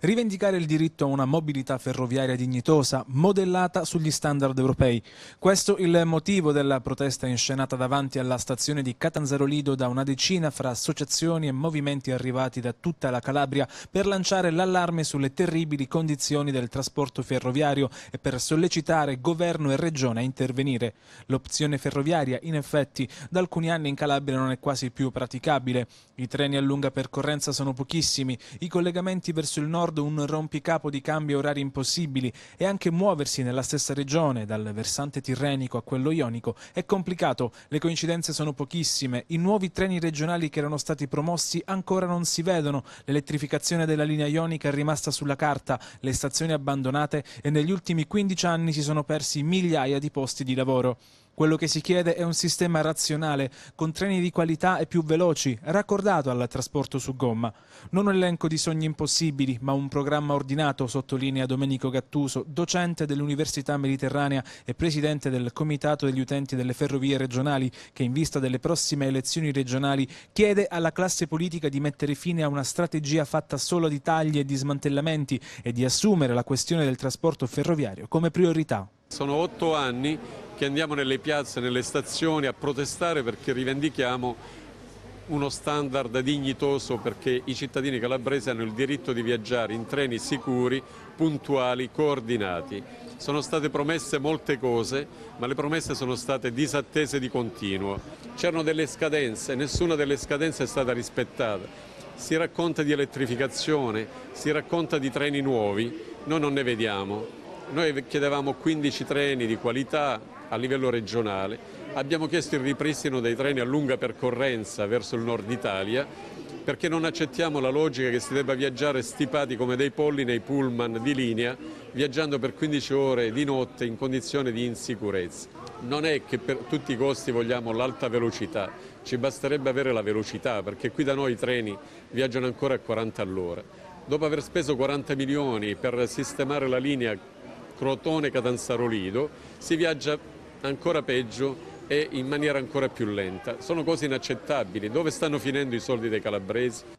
rivendicare il diritto a una mobilità ferroviaria dignitosa, modellata sugli standard europei. Questo il motivo della protesta inscenata davanti alla stazione di Catanzaro Lido da una decina fra associazioni e movimenti arrivati da tutta la Calabria per lanciare l'allarme sulle terribili condizioni del trasporto ferroviario e per sollecitare governo e regione a intervenire. L'opzione ferroviaria, in effetti, da alcuni anni in Calabria non è quasi più praticabile. I treni a lunga percorrenza sono pochissimi, i collegamenti verso il nord nord un rompicapo di cambi e orari impossibili e anche muoversi nella stessa regione, dal versante tirrenico a quello ionico, è complicato. Le coincidenze sono pochissime, i nuovi treni regionali che erano stati promossi ancora non si vedono, l'elettrificazione della linea ionica è rimasta sulla carta, le stazioni abbandonate e negli ultimi 15 anni si sono persi migliaia di posti di lavoro. Quello che si chiede è un sistema razionale, con treni di qualità e più veloci, raccordato al trasporto su gomma. Non un elenco di sogni impossibili, ma un programma ordinato, sottolinea Domenico Gattuso, docente dell'Università Mediterranea e presidente del Comitato degli Utenti delle Ferrovie Regionali, che in vista delle prossime elezioni regionali chiede alla classe politica di mettere fine a una strategia fatta solo di tagli e di smantellamenti e di assumere la questione del trasporto ferroviario come priorità. Sono otto anni che andiamo nelle piazze, nelle stazioni a protestare perché rivendichiamo uno standard dignitoso perché i cittadini calabresi hanno il diritto di viaggiare in treni sicuri, puntuali, coordinati. Sono state promesse molte cose, ma le promesse sono state disattese di continuo. C'erano delle scadenze, nessuna delle scadenze è stata rispettata. Si racconta di elettrificazione, si racconta di treni nuovi, noi non ne vediamo. Noi chiedevamo 15 treni di qualità a livello regionale, abbiamo chiesto il ripristino dei treni a lunga percorrenza verso il nord Italia perché non accettiamo la logica che si debba viaggiare stipati come dei polli nei pullman di linea, viaggiando per 15 ore di notte in condizioni di insicurezza. Non è che per tutti i costi vogliamo l'alta velocità, ci basterebbe avere la velocità, perché qui da noi i treni viaggiano ancora a 40 all'ora. Dopo aver speso 40 milioni per sistemare la linea Crotone, Catanzaro si viaggia ancora peggio e in maniera ancora più lenta. Sono cose inaccettabili. Dove stanno finendo i soldi dei calabresi?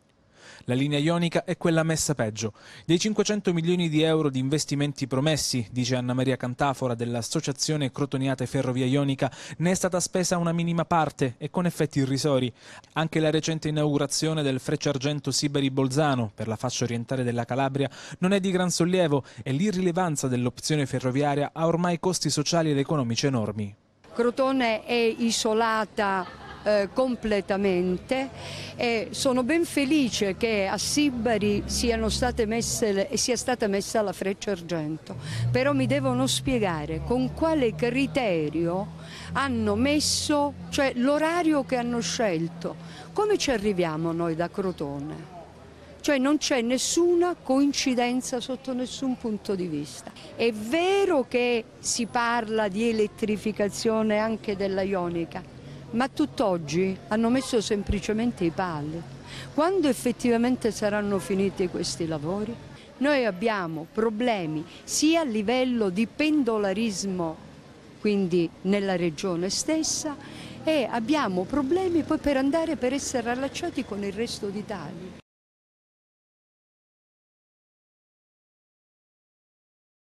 La linea ionica è quella messa peggio. Dei 500 milioni di euro di investimenti promessi, dice Anna Maria Cantafora dell'Associazione Crotoniate Ferrovia Ionica, ne è stata spesa una minima parte e con effetti irrisori. Anche la recente inaugurazione del Argento Sibari-Bolzano per la fascia orientale della Calabria non è di gran sollievo e l'irrilevanza dell'opzione ferroviaria ha ormai costi sociali ed economici enormi. Crotone è isolata eh, completamente e sono ben felice che a Sibari messe, sia stata messa la freccia argento, però mi devono spiegare con quale criterio hanno messo, cioè l'orario che hanno scelto. Come ci arriviamo noi da Crotone? cioè non c'è nessuna coincidenza sotto nessun punto di vista. È vero che si parla di elettrificazione anche della Ionica, ma tutt'oggi hanno messo semplicemente i pali. Quando effettivamente saranno finiti questi lavori? Noi abbiamo problemi sia a livello di pendolarismo, quindi nella regione stessa, e abbiamo problemi poi per andare per essere allacciati con il resto d'Italia.